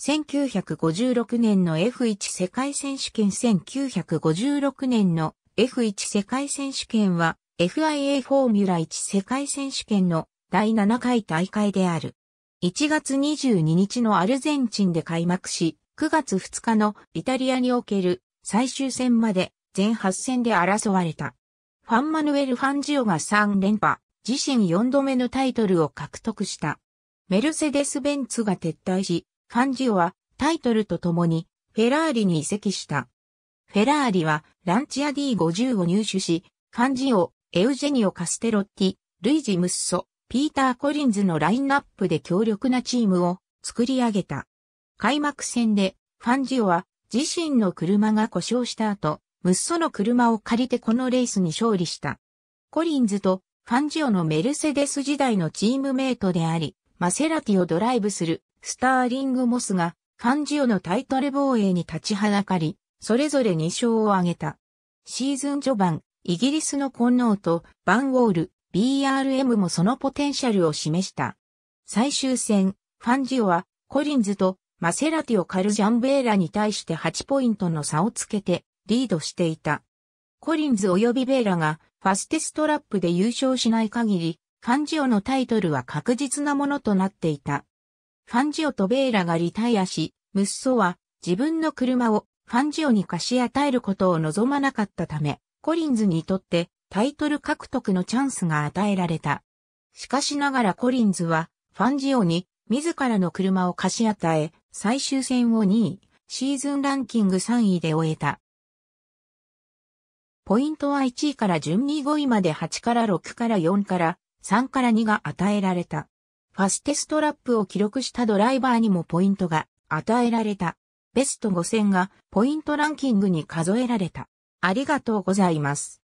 1956年の F1 世界選手権1956年の F1 世界選手権は FIA フォーミュラ1世界選手権の第7回大会である。1月22日のアルゼンチンで開幕し、9月2日のイタリアにおける最終戦まで全8戦で争われた。ファンマヌエル・ファンジオが3連覇、自身4度目のタイトルを獲得した。メルセデス・ベンツが撤退し、ファンジオはタイトルとともにフェラーリに移籍した。フェラーリはランチア D50 を入手し、ファンジオ、エウジェニオ・カステロッティ、ルイジ・ムッソ、ピーター・コリンズのラインナップで強力なチームを作り上げた。開幕戦でファンジオは自身の車が故障した後、ムッソの車を借りてこのレースに勝利した。コリンズとファンジオのメルセデス時代のチームメイトであり、マセラティをドライブするスターリング・モスがファンジオのタイトル防衛に立ちはだかり、それぞれ2勝を挙げた。シーズン序盤、イギリスのコンノーとバンウォール、BRM もそのポテンシャルを示した。最終戦、ファンジオはコリンズとマセラティオ・カルジャンベーラに対して8ポイントの差をつけてリードしていた。コリンズ及びベーラがファステストラップで優勝しない限り、ファンジオのタイトルは確実なものとなっていた。ファンジオとベーラがリタイアし、ムッソは自分の車をファンジオに貸し与えることを望まなかったため、コリンズにとってタイトル獲得のチャンスが与えられた。しかしながらコリンズは、ファンジオに自らの車を貸し与え、最終戦を2位、シーズンランキング3位で終えた。ポイントは1位から順に5位まで8から6から4から3から2が与えられた。ファステストラップを記録したドライバーにもポイントが与えられた。ベスト5000がポイントランキングに数えられた。ありがとうございます。